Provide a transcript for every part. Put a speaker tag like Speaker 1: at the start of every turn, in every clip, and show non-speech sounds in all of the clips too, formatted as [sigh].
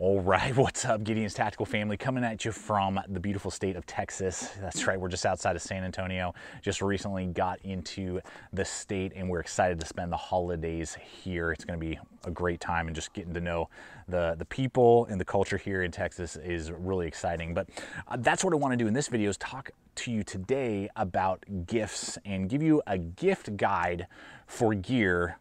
Speaker 1: All right, [laughs] what's up Gideon's Tactical Family coming at you from the beautiful state of Texas. That's right, we're just outside of San Antonio. Just recently got into the state and we're excited to spend the holidays here. It's gonna be a great time and just getting to know the, the people and the culture here in Texas is really exciting. But uh, that's what I wanna do in this video is talk to you today about gifts and give you a gift guide for gear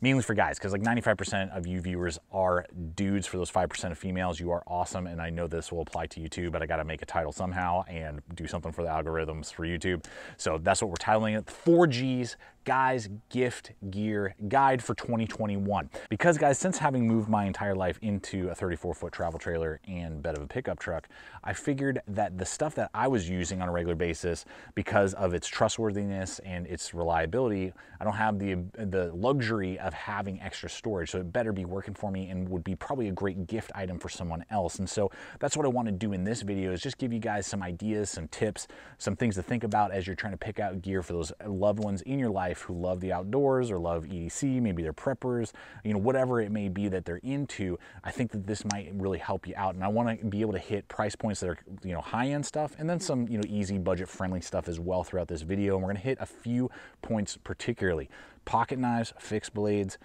Speaker 1: mainly for guys, because like 95% of you viewers are dudes. For those 5% of females, you are awesome. And I know this will apply to you too, but I got to make a title somehow and do something for the algorithms for YouTube. So that's what we're titling it. 4Gs guys gift gear guide for 2021 because guys since having moved my entire life into a 34 foot travel trailer and bed of a pickup truck i figured that the stuff that i was using on a regular basis because of its trustworthiness and its reliability i don't have the the luxury of having extra storage so it better be working for me and would be probably a great gift item for someone else and so that's what i want to do in this video is just give you guys some ideas some tips some things to think about as you're trying to pick out gear for those loved ones in your life life who love the outdoors or love EDC, maybe they're preppers, you know, whatever it may be that they're into, I think that this might really help you out. And I want to be able to hit price points that are, you know, high end stuff and then some, you know, easy budget friendly stuff as well throughout this video. And we're going to hit a few points particularly pocket knives, fixed blades,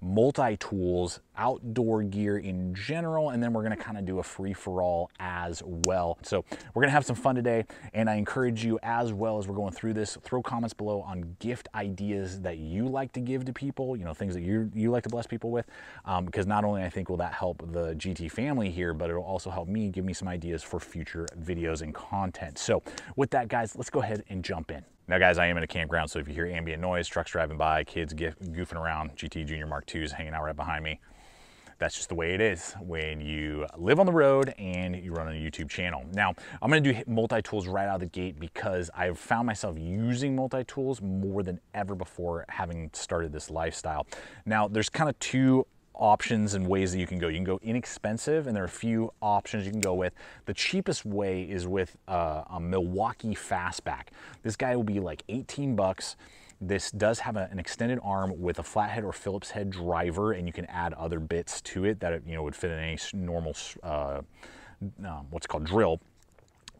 Speaker 1: multi-tools, outdoor gear in general, and then we're gonna kind of do a free-for-all as well. So we're gonna have some fun today, and I encourage you as well as we're going through this, throw comments below on gift ideas that you like to give to people, you know, things that you, you like to bless people with, um, because not only I think will that help the GT family here, but it'll also help me give me some ideas for future videos and content. So with that, guys, let's go ahead and jump in. Now guys, I am in a campground, so if you hear ambient noise, trucks driving by, kids goofing around, GT Junior Mark IIs hanging out right behind me, that's just the way it is when you live on the road and you run a YouTube channel. Now, I'm gonna do multi-tools right out of the gate because I've found myself using multi-tools more than ever before having started this lifestyle. Now, there's kind of two options and ways that you can go. You can go inexpensive, and there are a few options you can go with. The cheapest way is with uh, a Milwaukee Fastback. This guy will be like 18 bucks. This does have a, an extended arm with a flathead or Phillips head driver, and you can add other bits to it that you know would fit in any normal uh, um, what's called drill.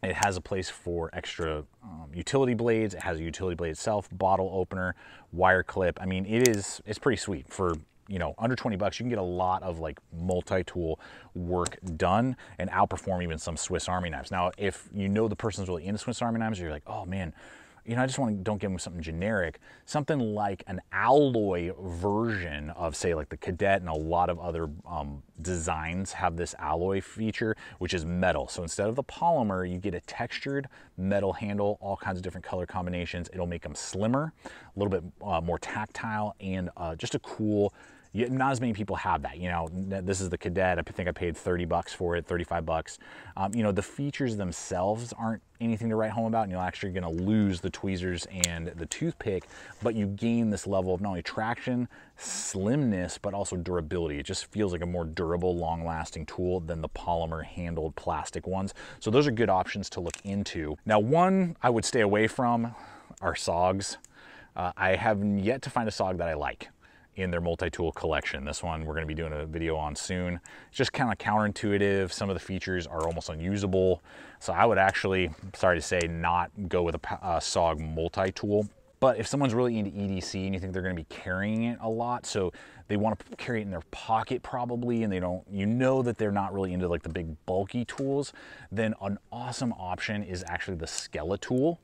Speaker 1: It has a place for extra um, utility blades. It has a utility blade itself, bottle opener, wire clip. I mean, it is it's pretty sweet for you know, under 20 bucks, you can get a lot of like multi-tool work done and outperform even some Swiss Army knives. Now, if you know the person's really into Swiss Army knives, you're like, oh man, you know, I just want to don't give them something generic, something like an alloy version of say like the Cadet and a lot of other um, designs have this alloy feature, which is metal. So instead of the polymer, you get a textured metal handle, all kinds of different color combinations. It'll make them slimmer, a little bit uh, more tactile and uh, just a cool you, not as many people have that. You know, this is the Cadet. I think I paid 30 bucks for it, 35 bucks. Um, you know, the features themselves aren't anything to write home about, and you're actually going to lose the tweezers and the toothpick, but you gain this level of not only traction, slimness, but also durability. It just feels like a more durable, long-lasting tool than the polymer-handled plastic ones. So those are good options to look into. Now, one I would stay away from are SOGs. Uh, I have yet to find a SOG that I like in their multi-tool collection. This one we're gonna be doing a video on soon. It's just kind of counterintuitive. Some of the features are almost unusable. So I would actually, sorry to say, not go with a, a SOG multi-tool. But if someone's really into EDC and you think they're gonna be carrying it a lot, so they wanna carry it in their pocket probably, and they don't, you know that they're not really into like the big bulky tools, then an awesome option is actually the Skeletool.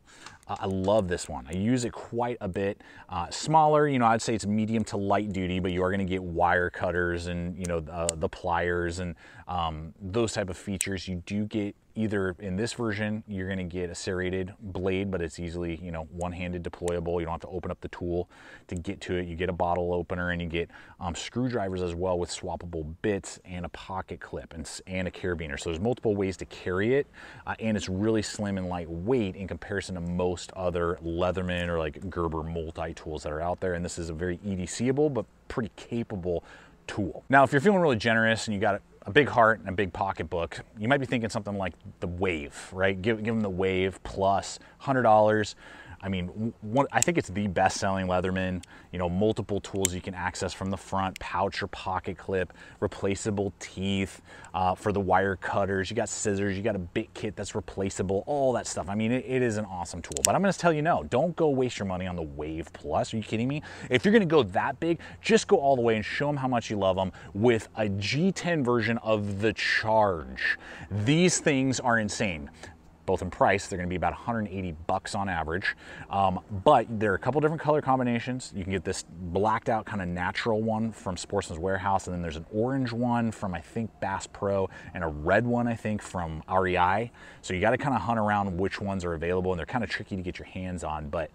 Speaker 1: Uh, I love this one. I use it quite a bit. Uh, smaller, you know, I'd say it's medium to light duty, but you are gonna get wire cutters and, you know, uh, the pliers and um, those type of features. You do get either in this version, you're gonna get a serrated blade, but it's easily, you know, one-handed deployable. You don't have to open up the tool to get to it. You get a bottle opener and you get um, screwdrivers as well with swappable bits and a pocket clip and, and a carabiner. So there's multiple ways to carry it. Uh, and it's really slim and lightweight in comparison to most other Leatherman or like Gerber multi-tools that are out there. And this is a very EDCable, but pretty capable tool. Now, if you're feeling really generous and you got a big heart and a big pocketbook, you might be thinking something like the Wave, right? Give, give them the Wave plus $100 I mean, one, I think it's the best selling Leatherman, you know, multiple tools you can access from the front, pouch or pocket clip, replaceable teeth uh, for the wire cutters, you got scissors, you got a bit kit that's replaceable, all that stuff. I mean, it, it is an awesome tool, but I'm gonna tell you no, don't go waste your money on the Wave Plus, are you kidding me? If you're gonna go that big, just go all the way and show them how much you love them with a G10 version of the Charge. These things are insane both in price. They're gonna be about 180 bucks on average. Um, but there are a couple different color combinations. You can get this blacked out kind of natural one from Sportsman's Warehouse, and then there's an orange one from I think Bass Pro, and a red one I think from REI. So you gotta kind of hunt around which ones are available, and they're kind of tricky to get your hands on, but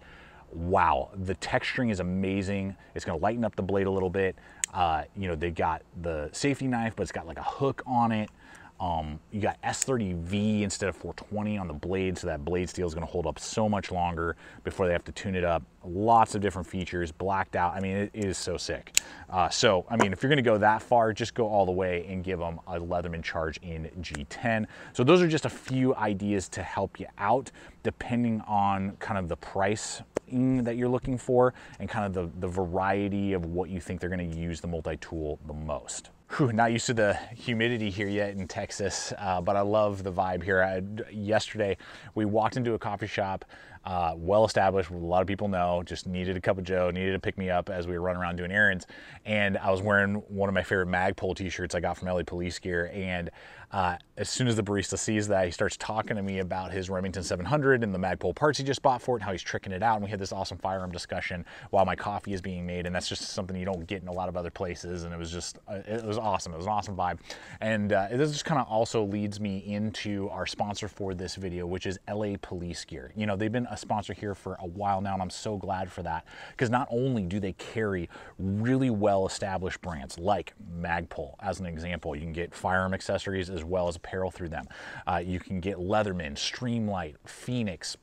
Speaker 1: wow, the texturing is amazing. It's gonna lighten up the blade a little bit. Uh, you know, they got the safety knife, but it's got like a hook on it. Um, you got S30V instead of 420 on the blade, so that blade steel is going to hold up so much longer before they have to tune it up. Lots of different features, blacked out. I mean, it, it is so sick. Uh, so, I mean, if you're going to go that far, just go all the way and give them a Leatherman Charge in G10. So those are just a few ideas to help you out, depending on kind of the price that you're looking for and kind of the, the variety of what you think they're going to use the multi-tool the most. Whew, not used to the humidity here yet in Texas, uh, but I love the vibe here. I, yesterday, we walked into a coffee shop uh, well established, a lot of people know, just needed a cup of Joe, needed to pick me up as we were running around doing errands. And I was wearing one of my favorite Magpul t shirts I got from LA Police Gear. And uh, as soon as the barista sees that, he starts talking to me about his Remington 700 and the Magpul parts he just bought for it and how he's tricking it out. And we had this awesome firearm discussion while my coffee is being made. And that's just something you don't get in a lot of other places. And it was just, uh, it was awesome. It was an awesome vibe. And uh, this just kind of also leads me into our sponsor for this video, which is LA Police Gear. You know, they've been a sponsor here for a while now, and I'm so glad for that because not only do they carry really well established brands like Magpul, as an example, you can get firearm accessories as well as apparel through them. Uh, you can get Leatherman, Streamlight, Phoenix,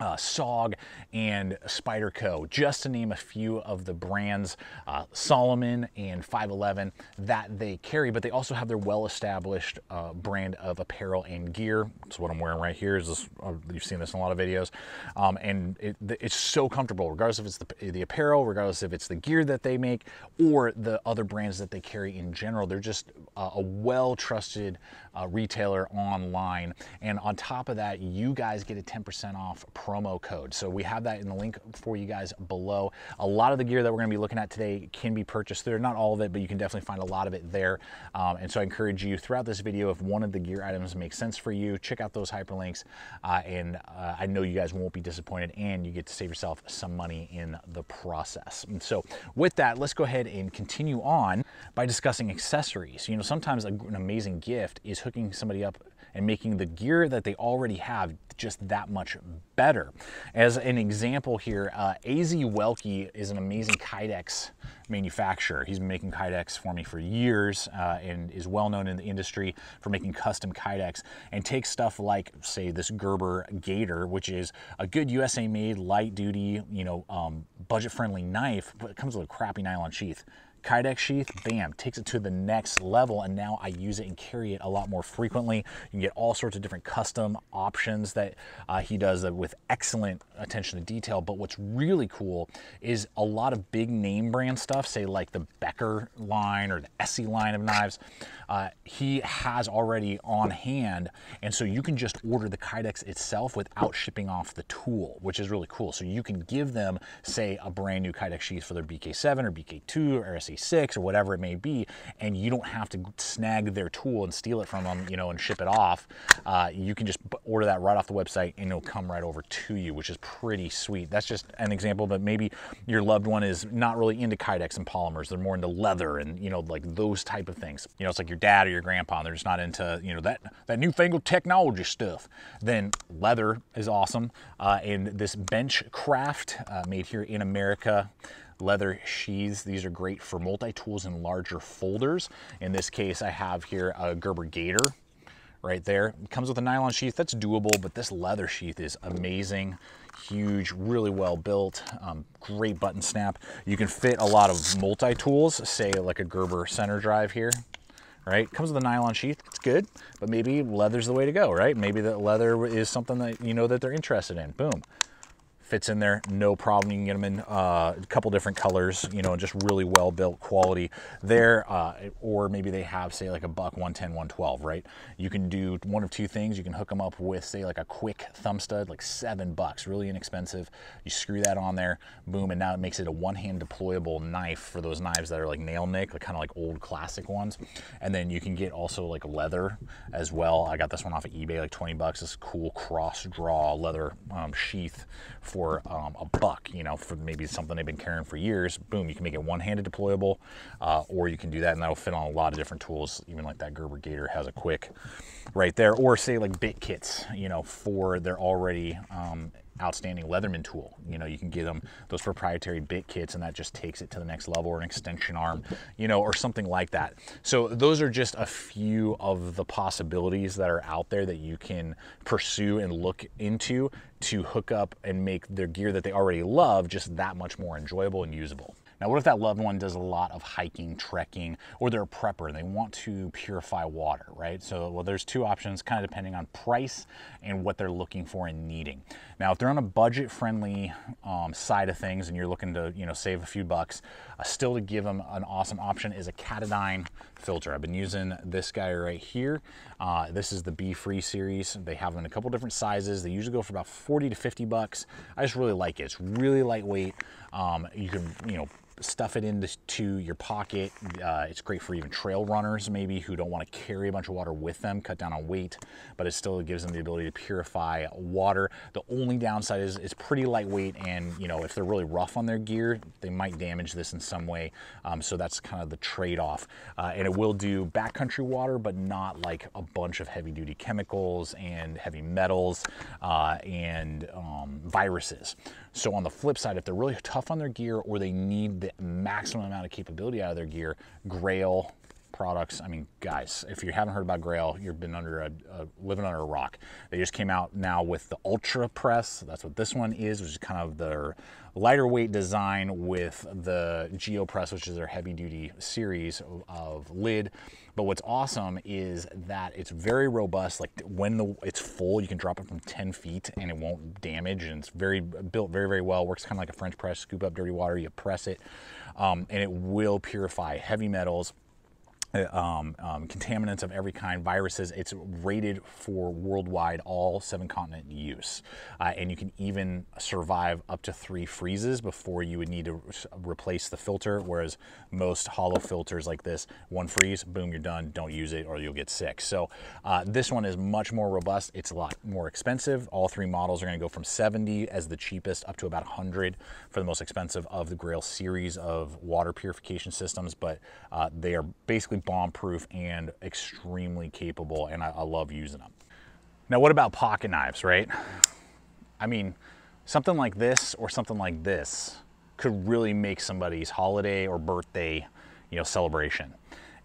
Speaker 1: uh, SOG and Spyderco, just to name a few of the brands, uh, Solomon and 511 that they carry, but they also have their well-established uh, brand of apparel and gear. That's what I'm wearing right here. Is this, uh, you've seen this in a lot of videos. Um, and it, it's so comfortable, regardless if it's the, the apparel, regardless if it's the gear that they make, or the other brands that they carry in general. They're just uh, a well-trusted uh, retailer online. And on top of that, you guys get a 10% off promo code. So we have that in the link for you guys below. A lot of the gear that we're gonna be looking at today can be purchased there. Not all of it, but you can definitely find a lot of it there. Um, and so I encourage you throughout this video, if one of the gear items makes sense for you, check out those hyperlinks. Uh, and uh, I know you guys won't be disappointed and you get to save yourself some money in the process. And so with that, let's go ahead and continue on by discussing accessories. You know, sometimes an amazing gift is hooking somebody up and making the gear that they already have just that much better. As an example here, uh, AZ Welke is an amazing Kydex manufacturer. He's been making Kydex for me for years uh, and is well known in the industry for making custom Kydex and takes stuff like, say, this Gerber Gator, which is a good USA made, light duty, you know, um, budget friendly knife, but it comes with a crappy nylon sheath. Kydex sheath, bam, takes it to the next level. And now I use it and carry it a lot more frequently. You can get all sorts of different custom options that uh, he does with excellent attention to detail. But what's really cool is a lot of big name brand stuff, say like the Becker line or the Essie line of knives, uh, he has already on hand. And so you can just order the Kydex itself without shipping off the tool, which is really cool. So you can give them, say, a brand new Kydex sheath for their BK7 or BK2 or SE or whatever it may be, and you don't have to snag their tool and steal it from them, you know, and ship it off. Uh, you can just order that right off the website and it'll come right over to you, which is pretty sweet. That's just an example, but maybe your loved one is not really into kydex and polymers. They're more into leather and, you know, like those type of things. You know, it's like your dad or your grandpa, they're just not into, you know, that, that newfangled technology stuff. Then leather is awesome. Uh, and this bench craft uh, made here in America leather sheaths. These are great for multi-tools and larger folders. In this case, I have here a Gerber Gator right there. It comes with a nylon sheath, that's doable, but this leather sheath is amazing, huge, really well built, um, great button snap. You can fit a lot of multi-tools, say like a Gerber center drive here, right? Comes with a nylon sheath, it's good, but maybe leather's the way to go, right? Maybe that leather is something that you know that they're interested in, boom fits in there, no problem. You can get them in uh, a couple different colors, you know, just really well built quality there. Uh, or maybe they have, say, like a buck 110, 112, right? You can do one of two things. You can hook them up with, say, like a quick thumb stud, like seven bucks, really inexpensive. You screw that on there, boom, and now it makes it a one hand deployable knife for those knives that are like nail nick, like kind of like old classic ones. And then you can get also like leather as well. I got this one off of eBay, like 20 bucks. This cool cross draw leather um, sheath for for um, a buck, you know, for maybe something they've been carrying for years, boom, you can make it one-handed deployable, uh, or you can do that, and that'll fit on a lot of different tools, even like that Gerber Gator has a quick right there, or say like bit kits, you know, for they're already um, outstanding Leatherman tool. You know, you can give them those proprietary bit kits and that just takes it to the next level or an extension arm, you know, or something like that. So those are just a few of the possibilities that are out there that you can pursue and look into to hook up and make their gear that they already love just that much more enjoyable and usable. Now, what if that loved one does a lot of hiking, trekking, or they're a prepper and they want to purify water, right? So, well, there's two options kind of depending on price and what they're looking for and needing. Now, if they're on a budget friendly um, side of things and you're looking to, you know, save a few bucks, uh, still to give them an awesome option is a Katadyn filter. I've been using this guy right here. Uh, this is the Be Free series. They have them in a couple different sizes. They usually go for about 40 to 50 bucks. I just really like it. It's really lightweight. Um, you can, you know, stuff it into your pocket. Uh, it's great for even trail runners maybe who don't want to carry a bunch of water with them, cut down on weight, but it still gives them the ability to purify water. The only downside is it's pretty lightweight and you know if they're really rough on their gear, they might damage this in some way. Um, so that's kind of the trade-off. Uh, and it will do backcountry water, but not like a bunch of heavy duty chemicals and heavy metals uh, and um, viruses. So on the flip side, if they're really tough on their gear or they need the maximum amount of capability out of their gear. Grail products. I mean, guys, if you haven't heard about Grail, you've been under a, a living under a rock. They just came out now with the Ultra Press. That's what this one is, which is kind of their lighter weight design with the Geo Press, which is their heavy duty series of lid. But what's awesome is that it's very robust. Like when the it's full, you can drop it from 10 feet and it won't damage. And it's very built very, very well. Works kind of like a French press, scoop up dirty water, you press it, um, and it will purify heavy metals uh, um, um, contaminants of every kind, viruses. It's rated for worldwide, all seven continent use. Uh, and you can even survive up to three freezes before you would need to re replace the filter. Whereas most hollow filters like this, one freeze, boom, you're done. Don't use it or you'll get sick. So uh, this one is much more robust. It's a lot more expensive. All three models are going to go from 70 as the cheapest up to about 100 for the most expensive of the Grail series of water purification systems. But uh, they are basically bomb-proof and extremely capable, and I, I love using them. Now, what about pocket knives, right? I mean, something like this or something like this could really make somebody's holiday or birthday, you know, celebration.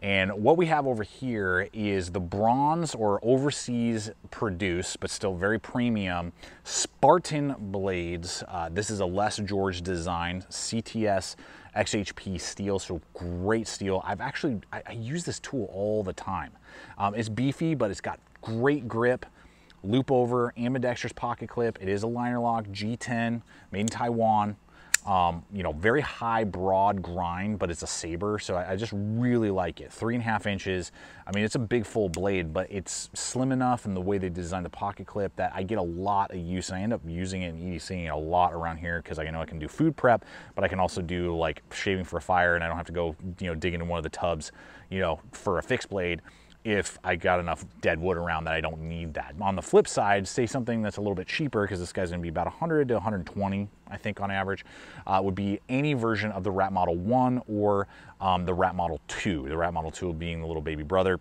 Speaker 1: And what we have over here is the bronze or overseas produced, but still very premium, Spartan blades. Uh, this is a Les George design, CTS XHP steel, so great steel. I've actually, I, I use this tool all the time. Um, it's beefy, but it's got great grip, loop over, ambidextrous pocket clip. It is a liner lock, G10, made in Taiwan. Um, you know, very high, broad grind, but it's a saber, so I, I, just really like it. Three and a half inches. I mean, it's a big full blade, but it's slim enough in the way they designed the pocket clip that I get a lot of use, and I end up using it and EDCing it a lot around here because I know I can do food prep, but I can also do like shaving for a fire, and I don't have to go, you know, dig into one of the tubs, you know, for a fixed blade if I got enough dead wood around that I don't need that. On the flip side, say something that's a little bit cheaper, because this guy's gonna be about 100 to 120, I think on average, uh, would be any version of the Rat Model 1 or um, the Rat Model 2, the Rat Model 2 being the little baby brother.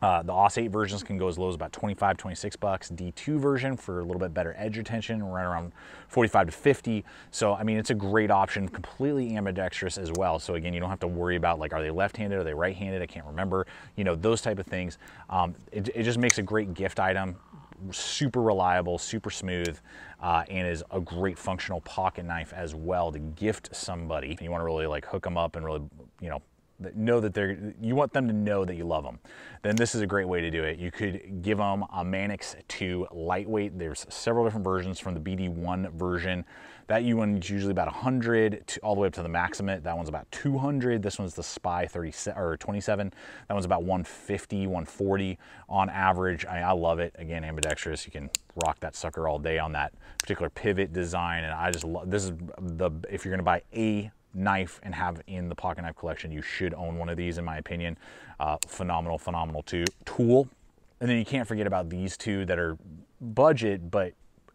Speaker 1: Uh, the OS 8 versions can go as low as about 25, 26 bucks. D2 version for a little bit better edge retention, right around 45 to 50. So, I mean, it's a great option, completely ambidextrous as well. So again, you don't have to worry about like, are they left-handed? Are they right-handed? I can't remember, you know, those type of things. Um, it, it just makes a great gift item super reliable, super smooth, uh, and is a great functional pocket knife as well to gift somebody. You wanna really like hook them up and really, you know, that know that they're you want them to know that you love them then this is a great way to do it you could give them a manix 2 lightweight there's several different versions from the bd1 version that one is usually about 100 to, all the way up to the maximate that one's about 200 this one's the spy 37 or 27 that one's about 150 140 on average i, I love it again ambidextrous you can rock that sucker all day on that particular pivot design and i just love this is the if you're going to buy a knife and have in the pocket knife collection. You should own one of these, in my opinion. Uh, phenomenal, phenomenal too, tool. And then you can't forget about these two that are budget, but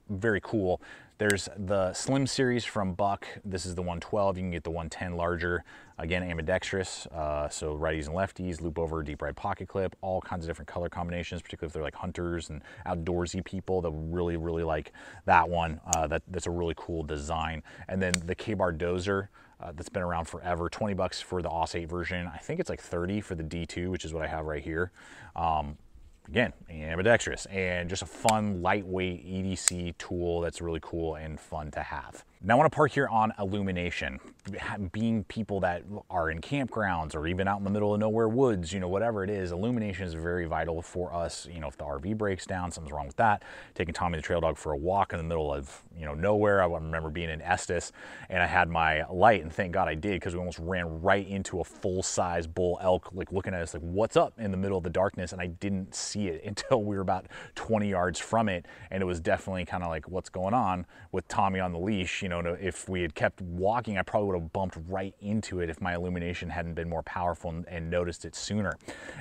Speaker 1: very cool. There's the Slim Series from Buck. This is the 112. You can get the 110 larger. Again, ambidextrous, uh, so righties and lefties, loop over, deep right pocket clip, all kinds of different color combinations, particularly if they're like hunters and outdoorsy people that really, really like that one. Uh, that, that's a really cool design. And then the K-Bar Dozer, uh, that's been around forever. 20 bucks for the OS 8 version. I think it's like 30 for the D2, which is what I have right here. Um, again, ambidextrous and just a fun, lightweight EDC tool that's really cool and fun to have. Now, I want to park here on illumination, being people that are in campgrounds or even out in the middle of nowhere woods, you know, whatever it is, illumination is very vital for us. You know, if the RV breaks down, something's wrong with that. Taking Tommy the trail dog for a walk in the middle of, you know, nowhere. I remember being in Estes and I had my light and thank God I did because we almost ran right into a full size bull elk, like looking at us like, what's up in the middle of the darkness? And I didn't see it [laughs] until we were about 20 yards from it. And it was definitely kind of like, what's going on with Tommy on the leash, you know, know, if we had kept walking, I probably would have bumped right into it if my illumination hadn't been more powerful and, and noticed it sooner.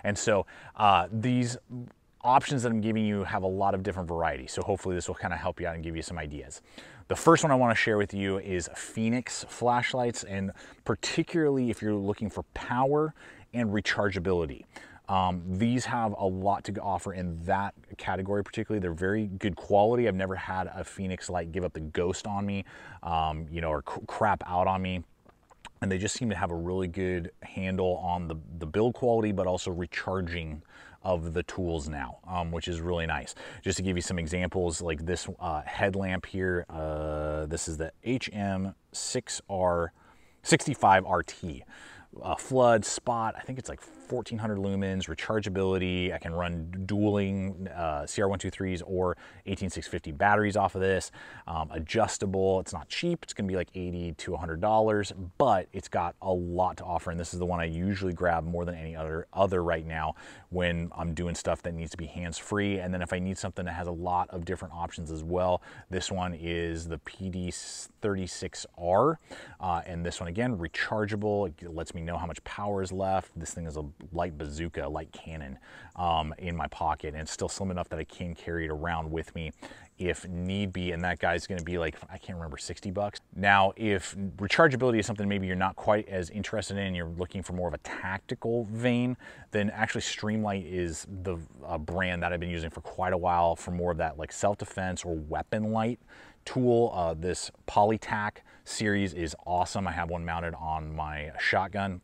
Speaker 1: And so uh, these options that I'm giving you have a lot of different variety. So hopefully this will kind of help you out and give you some ideas. The first one I want to share with you is Phoenix flashlights and particularly if you're looking for power and rechargeability. Um, these have a lot to offer in that category, particularly. They're very good quality. I've never had a Phoenix Light give up the ghost on me, um, you know, or crap out on me and they just seem to have a really good handle on the, the build quality, but also recharging of the tools now, um, which is really nice. Just to give you some examples, like this uh, headlamp here, uh, this is the HM6R65RT. Uh, flood spot, I think it's like 1400 lumens, rechargeability. I can run dueling uh, CR123s or 18650 batteries off of this. Um, adjustable, it's not cheap. It's gonna be like 80 to $100, but it's got a lot to offer. And this is the one I usually grab more than any other, other right now when I'm doing stuff that needs to be hands-free. And then if I need something that has a lot of different options as well, this one is the PD36R. Uh, and this one again, rechargeable. It lets me know how much power is left. This thing is a light bazooka, light cannon um, in my pocket. And it's still slim enough that I can carry it around with me if need be. And that guy's gonna be like, I can't remember, 60 bucks. Now, if rechargeability is something maybe you're not quite as interested in, you're looking for more of a tactical vein, then actually Streamlight is the uh, brand that I've been using for quite a while for more of that like self-defense or weapon light tool. Uh, this Polytac series is awesome. I have one mounted on my shotgun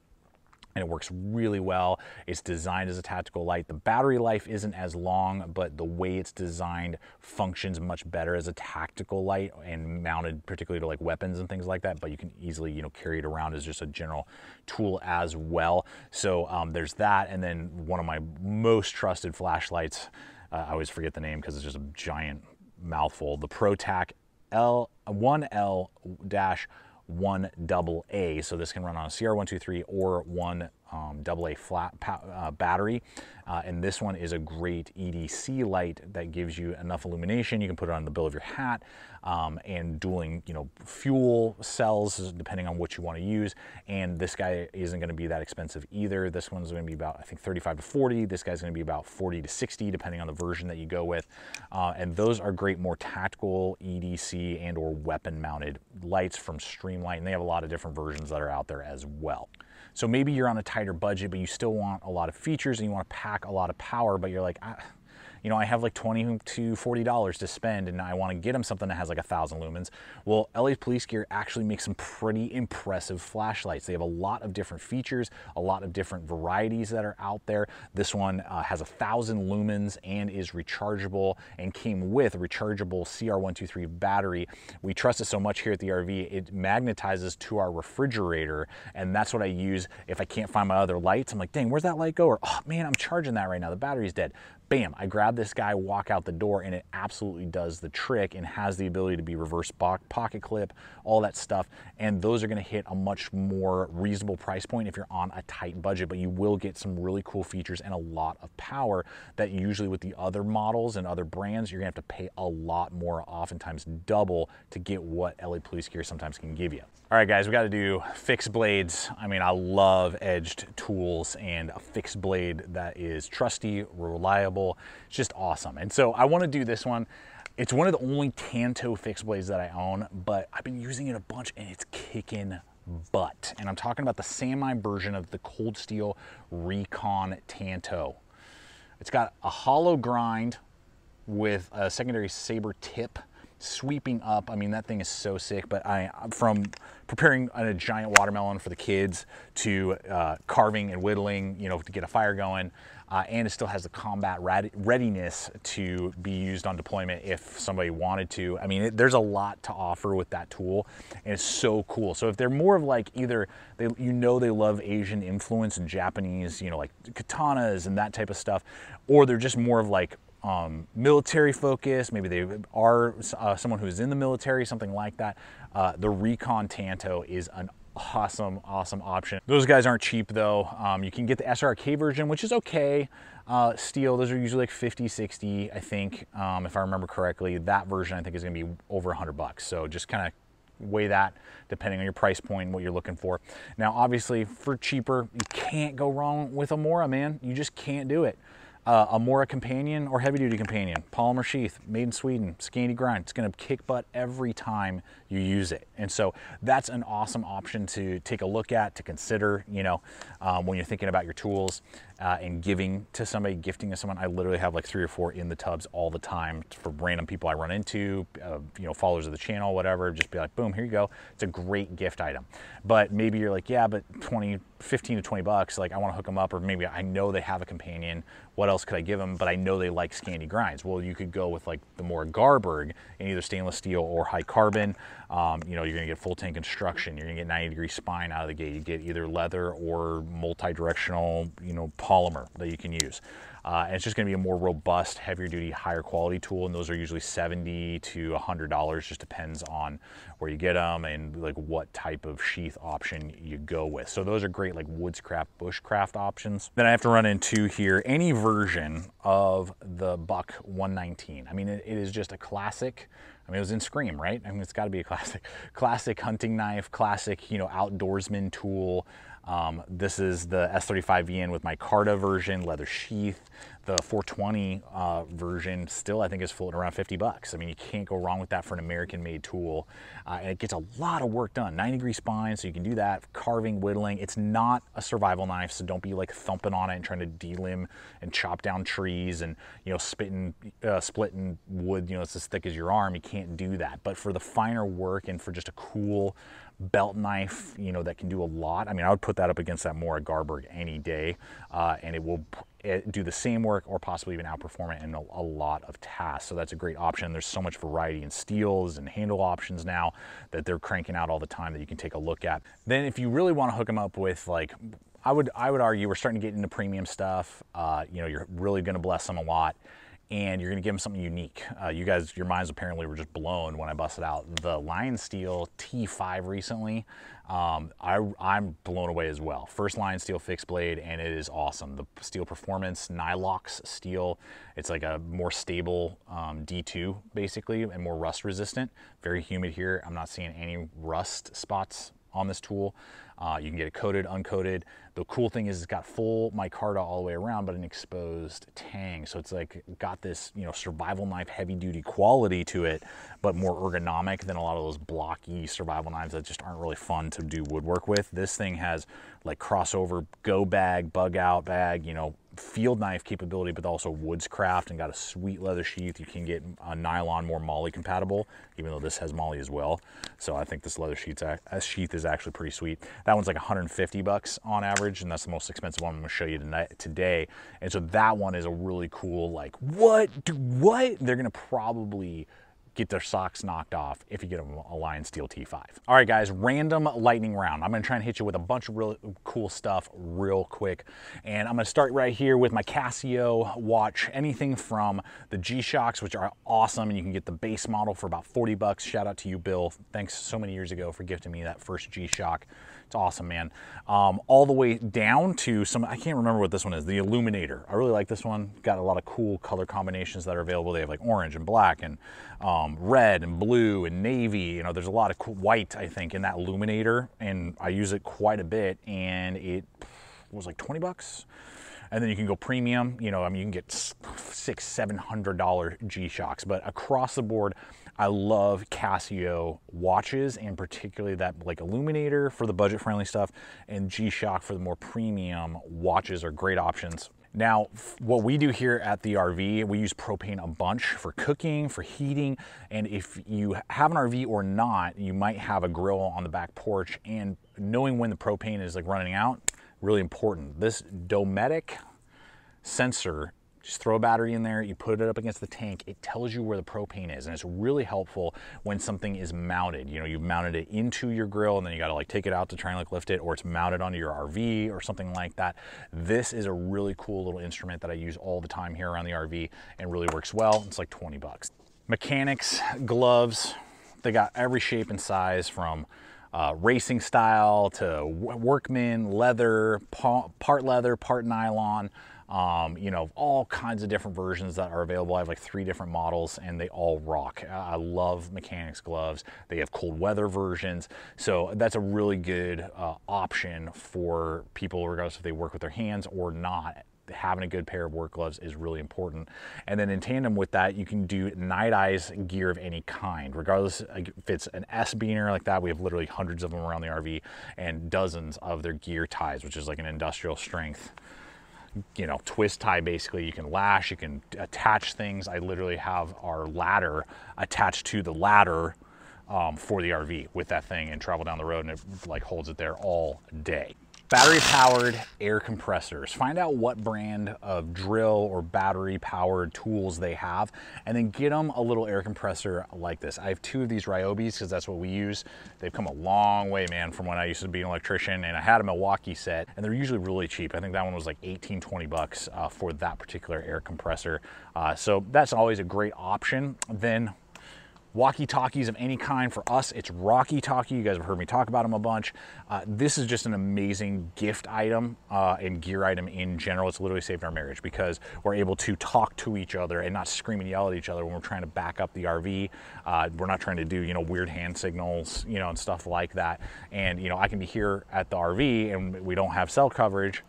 Speaker 1: and it works really well. It's designed as a tactical light. The battery life isn't as long, but the way it's designed functions much better as a tactical light and mounted particularly to like weapons and things like that, but you can easily, you know, carry it around as just a general tool as well. So um, there's that. And then one of my most trusted flashlights, uh, I always forget the name because it's just a giant mouthful, the ProTac l one l dash one double A. So this can run on a CR123 or one um, AA flat uh, battery. Uh, and this one is a great EDC light that gives you enough illumination. You can put it on the bill of your hat um, and dueling, you know, fuel cells, depending on what you want to use. And this guy isn't going to be that expensive either. This one's going to be about, I think, 35 to 40. This guy's going to be about 40 to 60, depending on the version that you go with. Uh, and those are great, more tactical EDC and or weapon mounted lights from Streamlight. And they have a lot of different versions that are out there as well. So maybe you're on a tighter budget, but you still want a lot of features and you want to pack a lot of power, but you're like, ah, you know, I have like 20 to $40 to spend and I wanna get them something that has like a thousand lumens. Well, LA Police Gear actually makes some pretty impressive flashlights. They have a lot of different features, a lot of different varieties that are out there. This one uh, has a thousand lumens and is rechargeable and came with a rechargeable CR123 battery. We trust it so much here at the RV, it magnetizes to our refrigerator and that's what I use if I can't find my other lights. I'm like, dang, where's that light go? Or, oh man, I'm charging that right now, the battery's dead bam, I grab this guy, walk out the door, and it absolutely does the trick and has the ability to be reverse pocket clip, all that stuff. And those are gonna hit a much more reasonable price point if you're on a tight budget, but you will get some really cool features and a lot of power that usually with the other models and other brands, you're gonna have to pay a lot more, oftentimes double to get what LA Police Gear sometimes can give you. All right, guys, we gotta do fixed blades. I mean, I love edged tools and a fixed blade that is trusty, reliable, it's just awesome. And so I wanna do this one. It's one of the only Tanto fixed blades that I own, but I've been using it a bunch and it's kicking butt. And I'm talking about the semi version of the Cold Steel Recon Tanto. It's got a hollow grind with a secondary saber tip sweeping up. I mean, that thing is so sick, but I, from preparing a giant watermelon for the kids to uh, carving and whittling, you know, to get a fire going, uh, and it still has the combat readiness to be used on deployment if somebody wanted to. I mean, it, there's a lot to offer with that tool, and it's so cool. So if they're more of like either they, you know, they love Asian influence and Japanese, you know, like katanas and that type of stuff, or they're just more of like um, military focus. Maybe they are uh, someone who's in the military, something like that. Uh, the Recon Tanto is an awesome, awesome option. Those guys aren't cheap though. Um, you can get the SRK version, which is okay. Uh, steel, those are usually like 50, 60, I think, um, if I remember correctly. That version I think is gonna be over 100 bucks. So just kind of weigh that depending on your price point and what you're looking for. Now, obviously for cheaper, you can't go wrong with a Mora, man. You just can't do it. Uh, a Mora Companion or Heavy Duty Companion, polymer sheath, made in Sweden, Scandi grind. It's gonna kick butt every time you use it. And so that's an awesome option to take a look at, to consider, you know, um, when you're thinking about your tools uh, and giving to somebody, gifting to someone. I literally have like three or four in the tubs all the time for random people I run into, uh, you know, followers of the channel, whatever, just be like, boom, here you go. It's a great gift item. But maybe you're like, yeah, but 20, 15 to 20 bucks, like I want to hook them up, or maybe I know they have a companion. What else could I give them? But I know they like Scandi grinds. Well, you could go with like the more Garberg in either stainless steel or high carbon. Um, you know, you're gonna get full tank construction. You're gonna get 90 degree spine out of the gate. You get either leather or multi-directional, you know, polymer that you can use. Uh, and it's just gonna be a more robust, heavier duty, higher quality tool. And those are usually 70 to $100, just depends on where you get them and like what type of sheath option you go with. So those are great like woodscraft, bushcraft options. Then I have to run into here any version of the Buck 119. I mean, it, it is just a classic I mean, it was in Scream, right? I mean, it's got to be a [laughs] classic, classic hunting knife, classic, you know, outdoorsman tool. Um, this is the s 35 vn with my Carta version, leather sheath. The 420 uh, version still I think is floating around 50 bucks. I mean, you can't go wrong with that for an American made tool. Uh, and it gets a lot of work done. 90 degree spine, so you can do that, carving, whittling. It's not a survival knife, so don't be like thumping on it and trying to delim and chop down trees and, you know, spitting, uh, splitting wood, you know, it's as thick as your arm. You can't do that. But for the finer work and for just a cool, belt knife, you know, that can do a lot. I mean, I would put that up against that Mora Garberg any day, uh, and it will do the same work or possibly even outperform it in a, a, lot of tasks. So that's a great option. There's so much variety in steels and handle options now that they're cranking out all the time that you can take a look at. Then if you really want to hook them up with like, I would I would argue we're starting to get into premium stuff. Uh, you know, you're really going to bless them a lot and you're gonna give them something unique. Uh, you guys, your minds apparently were just blown when I busted out the Lion Steel T5 recently. Um, I, am blown away as well. First Lion Steel fixed blade, and it is awesome. The steel performance, Nylox steel, it's like a more stable um, D2 basically, and more rust resistant. Very humid here. I'm not seeing any rust spots on this tool. Uh, you can get it coated, uncoated. The cool thing is it's got full micarta all the way around, but an exposed tang. So it's like got this, you know, survival knife heavy duty quality to it, but more ergonomic than a lot of those blocky survival knives that just aren't really fun to do woodwork with. This thing has like crossover go bag, bug out bag, you know, field knife capability, but also woodscraft, and got a sweet leather sheath. You can get a nylon more molly compatible, even though this has molly as well. So I think this leather sheath's, uh, sheath is actually pretty sweet. That one's like 150 bucks on average, and that's the most expensive one I'm gonna show you tonight, today. And so that one is a really cool, like, what, do what? They're gonna probably get their socks knocked off if you get them a Lion Steel T5. All right, guys, random lightning round. I'm gonna try and hit you with a bunch of really cool stuff real quick. And I'm gonna start right here with my Casio watch, anything from the G-Shocks, which are awesome, and you can get the base model for about 40 bucks. Shout out to you, Bill. Thanks so many years ago for gifting me that first G-Shock. It's awesome, man. Um, all the way down to some, I can't remember what this one is, the Illuminator. I really like this one. Got a lot of cool color combinations that are available. They have like orange and black and um, red and blue and navy. You know, there's a lot of cool white, I think, in that Illuminator. And I use it quite a bit and it was like 20 bucks and then you can go premium. You know, I mean, you can get six, seven hundred dollar G Shocks, but across the board, I love Casio watches and particularly that like Illuminator for the budget friendly stuff and G-Shock for the more premium watches are great options. Now, what we do here at the RV, we use propane a bunch for cooking, for heating, and if you have an RV or not, you might have a grill on the back porch and knowing when the propane is like running out, really important. This Dometic sensor just throw a battery in there, you put it up against the tank, it tells you where the propane is. And it's really helpful when something is mounted. You know, you've mounted it into your grill and then you gotta like take it out to try and like lift it, or it's mounted onto your RV or something like that. This is a really cool little instrument that I use all the time here around the RV and really works well. It's like 20 bucks. Mechanics, gloves, they got every shape and size from uh, racing style to workman, leather, part leather, part nylon um, you know, all kinds of different versions that are available. I have like three different models and they all rock. I love mechanics gloves. They have cold weather versions. So that's a really good uh, option for people, regardless if they work with their hands or not having a good pair of work gloves is really important. And then in tandem with that, you can do night eyes gear of any kind, regardless if it's an S beaner like that, we have literally hundreds of them around the RV and dozens of their gear ties, which is like an industrial strength you know, twist tie basically. You can lash, you can attach things. I literally have our ladder attached to the ladder um, for the RV with that thing and travel down the road and it like holds it there all day. Battery powered air compressors. Find out what brand of drill or battery powered tools they have and then get them a little air compressor like this. I have two of these Ryobis because that's what we use. They've come a long way, man, from when I used to be an electrician and I had a Milwaukee set and they're usually really cheap. I think that one was like 18, 20 bucks uh, for that particular air compressor. Uh, so that's always a great option. Then walkie-talkies of any kind. For us, it's Rocky-Talkie. You guys have heard me talk about them a bunch. Uh, this is just an amazing gift item uh, and gear item in general. It's literally saved our marriage because we're able to talk to each other and not scream and yell at each other when we're trying to back up the RV. Uh, we're not trying to do, you know, weird hand signals, you know, and stuff like that. And, you know, I can be here at the RV and we don't have cell coverage.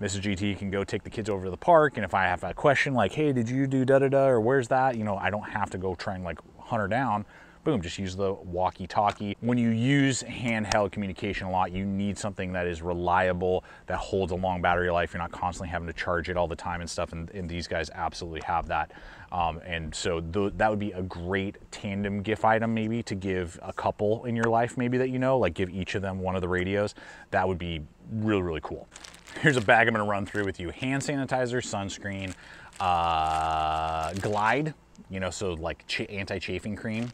Speaker 1: Mrs. GT can go take the kids over to the park. And if I have a question like, hey, did you do da da da or where's that? You know, I don't have to go try and like hunter down, boom, just use the walkie-talkie. When you use handheld communication a lot, you need something that is reliable, that holds a long battery life. You're not constantly having to charge it all the time and stuff, and, and these guys absolutely have that. Um, and so th that would be a great tandem gift item maybe to give a couple in your life maybe that you know, like give each of them one of the radios. That would be really, really cool. Here's a bag I'm gonna run through with you. Hand sanitizer, sunscreen, uh, Glide you know, so like anti-chafing cream,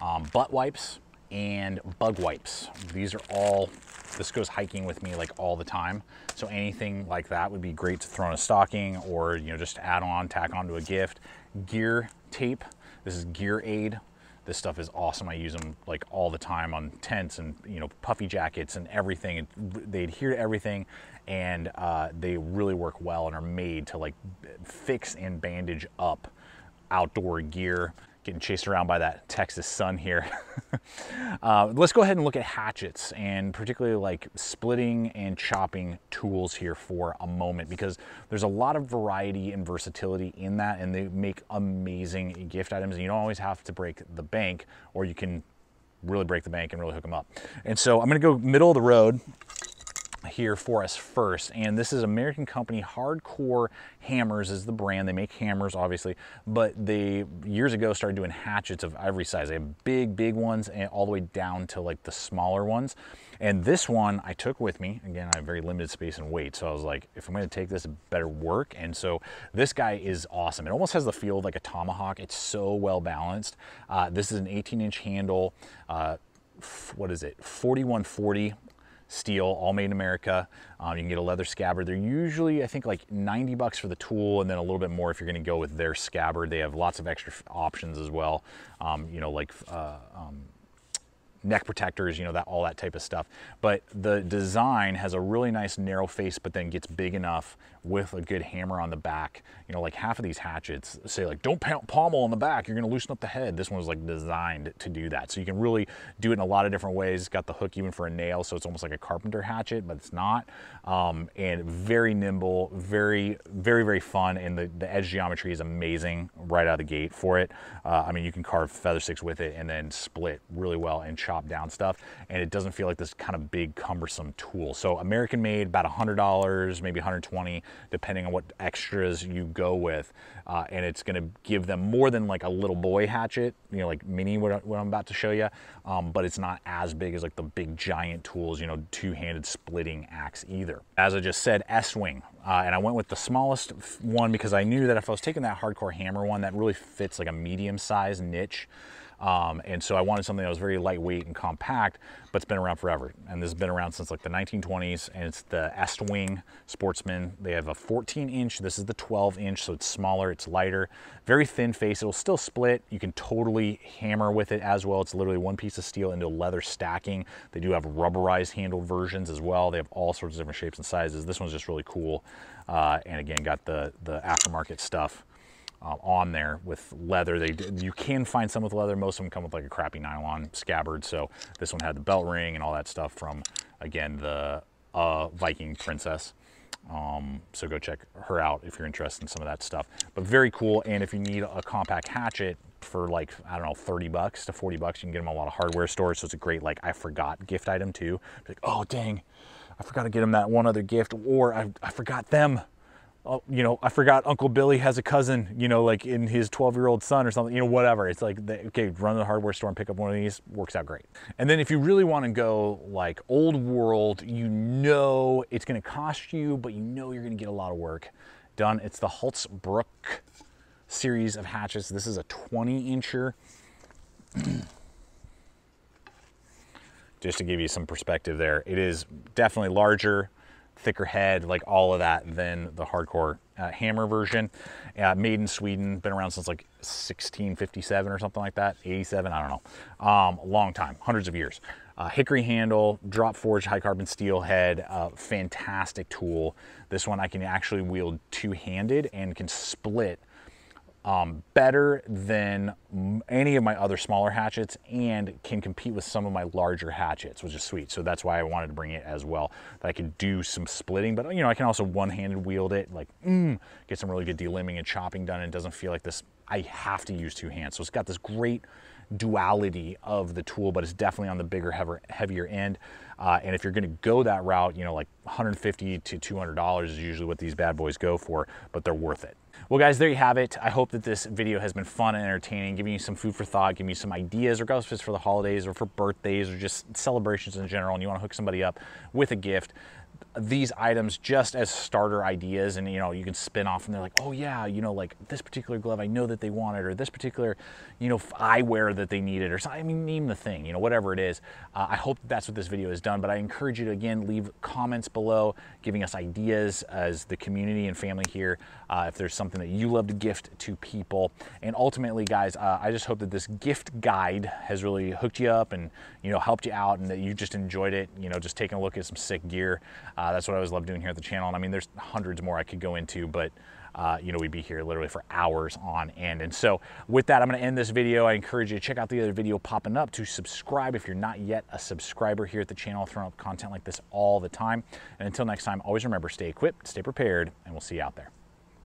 Speaker 1: um, butt wipes, and bug wipes. These are all, this goes hiking with me like all the time. So anything like that would be great to throw in a stocking or, you know, just add on, tack onto a gift. Gear tape, this is Gear Aid. This stuff is awesome. I use them like all the time on tents and, you know, puffy jackets and everything. they adhere to everything and uh, they really work well and are made to like fix and bandage up outdoor gear getting chased around by that Texas sun here. [laughs] uh, let's go ahead and look at hatchets and particularly like splitting and chopping tools here for a moment because there's a lot of variety and versatility in that and they make amazing gift items and you don't always have to break the bank or you can really break the bank and really hook them up. And so I'm gonna go middle of the road here for us first. And this is American company Hardcore Hammers is the brand. They make hammers, obviously, but they years ago started doing hatchets of every size. They have big, big ones and all the way down to like the smaller ones. And this one I took with me. Again, I have very limited space and weight. So I was like, if I'm gonna take this, better work. And so this guy is awesome. It almost has the feel of like a tomahawk. It's so well balanced. Uh, this is an 18 inch handle. Uh, what is it 4140 steel, all made in America. Um, you can get a leather scabbard. They're usually, I think, like 90 bucks for the tool and then a little bit more if you're gonna go with their scabbard. They have lots of extra options as well. Um, you know, like uh, um, neck protectors, you know, that all that type of stuff. But the design has a really nice narrow face, but then gets big enough with a good hammer on the back. You know, like half of these hatchets say like, don't pommel on the back, you're gonna loosen up the head. This one's like designed to do that. So you can really do it in a lot of different ways. It's got the hook even for a nail, so it's almost like a carpenter hatchet, but it's not um, and very nimble, very, very, very fun. And the, the edge geometry is amazing right out of the gate for it. Uh, I mean, you can carve feather sticks with it and then split really well and chop down stuff. And it doesn't feel like this kind of big cumbersome tool. So American made about $100, maybe 120, depending on what extras you go with uh, and it's going to give them more than like a little boy hatchet, you know, like mini what, what I'm about to show you, um, but it's not as big as like the big giant tools, you know, two-handed splitting axe either. As I just said, S-Wing, uh, and I went with the smallest one because I knew that if I was taking that hardcore hammer one, that really fits like a medium-sized niche. Um, and so I wanted something that was very lightweight and compact, but it's been around forever. And this has been around since like the 1920s and it's the S-Wing Sportsman. They have a 14 inch, this is the 12 inch, so it's smaller, it's lighter, very thin face. It'll still split. You can totally hammer with it as well. It's literally one piece of steel into leather stacking. They do have rubberized handled versions as well. They have all sorts of different shapes and sizes. This one's just really cool. Uh, and again, got the, the aftermarket stuff uh, on there with leather. They You can find some with leather. Most of them come with like a crappy nylon scabbard. So this one had the belt ring and all that stuff from, again, the uh, Viking princess. Um, so go check her out if you're interested in some of that stuff. But very cool. And if you need a compact hatchet for like, I don't know, 30 bucks to 40 bucks, you can get them a lot of hardware stores. So it's a great, like, I forgot gift item too. Like, oh, dang, I forgot to get them that one other gift or I, I forgot them. Oh, you know, I forgot Uncle Billy has a cousin, you know, like in his 12 year old son or something, you know, whatever. It's like, they, okay, run to the hardware store and pick up one of these, works out great. And then if you really want to go like old world, you know it's going to cost you, but you know you're going to get a lot of work done. It's the Holtzbrook series of hatches. This is a 20 incher. [clears throat] Just to give you some perspective there, it is definitely larger, thicker head, like all of that than the hardcore uh, hammer version. Uh, made in Sweden, been around since like 1657 or something like that, 87, I don't know. Um, long time, hundreds of years. Uh, hickory handle, drop forged high carbon steel head, uh, fantastic tool. This one I can actually wield two handed and can split um, better than any of my other smaller hatchets and can compete with some of my larger hatchets, which is sweet. So that's why I wanted to bring it as well, that I can do some splitting, but you know, I can also one-handed wield it, like mm, get some really good delimbing and chopping done and it doesn't feel like this, I have to use two hands. So it's got this great duality of the tool, but it's definitely on the bigger, heavier end. Uh, and if you're gonna go that route, you know, like 150 to $200 is usually what these bad boys go for, but they're worth it. Well guys, there you have it. I hope that this video has been fun and entertaining, giving you some food for thought, giving you some ideas, regardless if it's for the holidays or for birthdays or just celebrations in general, and you wanna hook somebody up with a gift these items just as starter ideas and you know you can spin off and they're like oh yeah you know like this particular glove i know that they wanted or this particular you know eyewear that they needed or something i mean name the thing you know whatever it is uh, i hope that's what this video has done but i encourage you to again leave comments below giving us ideas as the community and family here uh, if there's something that you love to gift to people. And ultimately, guys, uh, I just hope that this gift guide has really hooked you up and you know helped you out, and that you just enjoyed it. You know, just taking a look at some sick gear. Uh, that's what I always love doing here at the channel. And I mean, there's hundreds more I could go into, but. Uh, you know, we'd be here literally for hours on end. And so with that, I'm gonna end this video. I encourage you to check out the other video popping up to subscribe if you're not yet a subscriber here at the channel, throwing up content like this all the time. And until next time, always remember, stay equipped, stay prepared, and we'll see you out there.